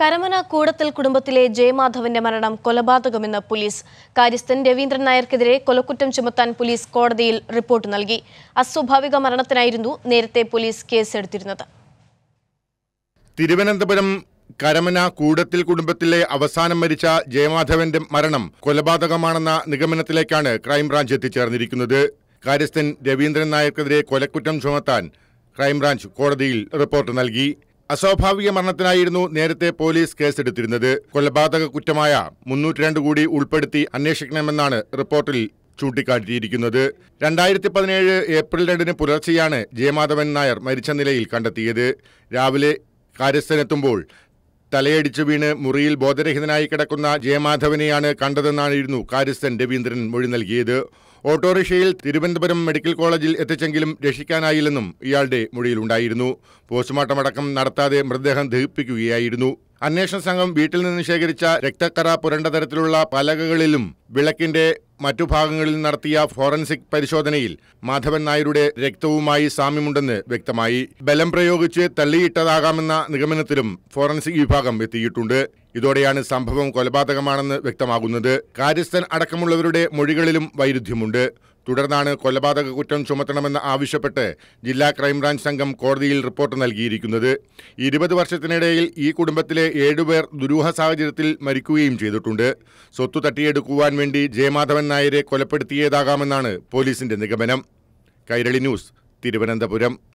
കരമന കൂടത്തിൽ കുടുംബത്തിലെ ജയമാധവന്റെ മരണം കൊലപാതകമെന്ന് പോലീസ് കാര്യസ്ഥൻ രവീന്ദ്രൻ നായർക്കെതിരെ കൊലക്കുറ്റം ചുമത്താൻ പോലീസ് കോടതിയിൽ റിപ്പോർട്ട് നൽകി അസ്വാഭാവിക മരണത്തിനായിരുന്നു നേരത്തെ പോലീസ് കേസെടുത്തിരുന്നത് തിരുവനന്തപുരം കരമന കൂടത്തിൽ കുടുംബത്തിലെ അവസാനം മരിച്ച ജയമാധവന്റെ മരണം കൊലപാതകമാണെന്ന നിഗമനത്തിലേക്കാണ് ക്രൈംബ്രാഞ്ച് എത്തിച്ചേർന്നിരിക്കുന്നത് കാര്യസ്ഥൻ രവീന്ദ്രൻ നായർക്കെതിരെ കൊലക്കുറ്റം ചുമത്താൻ ക്രൈംബ്രാഞ്ച് കോടതിയിൽ റിപ്പോർട്ട് നൽകി അസ്വാഭാവിക മരണത്തിനായിരുന്നു നേരത്തെ പോലീസ് കേസെടുത്തിരുന്നത് കൊലപാതക കുറ്റമായ മുന്നൂറ്റി രണ്ട് കൂടി ഉൾപ്പെടുത്തി അന്വേഷിക്കണമെന്നാണ് റിപ്പോർട്ടിൽ ചൂണ്ടിക്കാട്ടിയിരിക്കുന്നത് രണ്ടായിരത്തി പതിനേഴ് ഏപ്രിൽ രണ്ടിന് പുലർച്ചെയാണ് ജയമാധവൻ നായർ മരിച്ച നിലയിൽ കണ്ടെത്തിയത് രാവിലെ കാര്യസ്ഥനെത്തുമ്പോൾ തലയടിച്ചു വീണ് മുറിയിൽ ബോധരഹിതനായി കിടക്കുന്ന ജയമാധവനെയാണ് കണ്ടതെന്നായിരുന്നു കാര്യസ്ഥൻ രവീന്ദ്രൻ മൊഴി നൽകിയത് ഓട്ടോറിക്ഷയിൽ തിരുവനന്തപുരം മെഡിക്കൽ കോളേജിൽ എത്തിച്ചെങ്കിലും രക്ഷിക്കാനായില്ലെന്നും ഇയാളുടെ മൊഴിയിലുണ്ടായിരുന്നു അടക്കം നടത്താതെ മൃതദേഹം ദഹിപ്പിക്കുകയായിരുന്നു അന്വേഷണ സംഘം വീട്ടിൽ നിന്ന് ശേഖരിച്ച രക്തക്കറ പുരണ്ട തരത്തിലുള്ള പലകകളിലും വിളക്കിന്റെ മറ്റു ഭാഗങ്ങളിൽ നടത്തിയ ഫോറൻസിക് പരിശോധനയിൽ മാധവൻ നായരുടെ രക്തവുമായി സാമ്യമുണ്ടെന്ന് വ്യക്തമായി ബലം പ്രയോഗിച്ച് തള്ളിയിട്ടതാകാമെന്ന നിഗമനത്തിലും ഫോറൻസിക് വിഭാഗം എത്തിയിട്ടുണ്ട് ഇതോടെയാണ് സംഭവം കൊലപാതകമാണെന്ന് വ്യക്തമാകുന്നത് കാര്യസ്ഥൻ അടക്കമുള്ളവരുടെ മൊഴികളിലും വൈരുദ്ധ്യമുണ്ട് തുടർന്നാണ് കൊലപാതക കുറ്റം ചുമത്തണമെന്ന് ആവശ്യപ്പെട്ട് ജില്ലാ ക്രൈംബ്രാഞ്ച് സംഘം കോടതിയിൽ റിപ്പോർട്ട് നൽകിയിരിക്കുന്നത് ഇരുപത് വർഷത്തിനിടയിൽ ഈ കുടുംബത്തിലെ ഏഴുപേർ ദുരൂഹ സാഹചര്യത്തിൽ മരിക്കുകയും ചെയ്തിട്ടുണ്ട് സ്വത്ത് തട്ടിയെടുക്കുവാൻ വേണ്ടി ജയമാധവൻ നായരെ കൊലപ്പെടുത്തിയതാകാമെന്നാണ് പോലീസിന്റെ നിഗമനം കൈരളി ന്യൂസ് തിരുവനന്തപുരം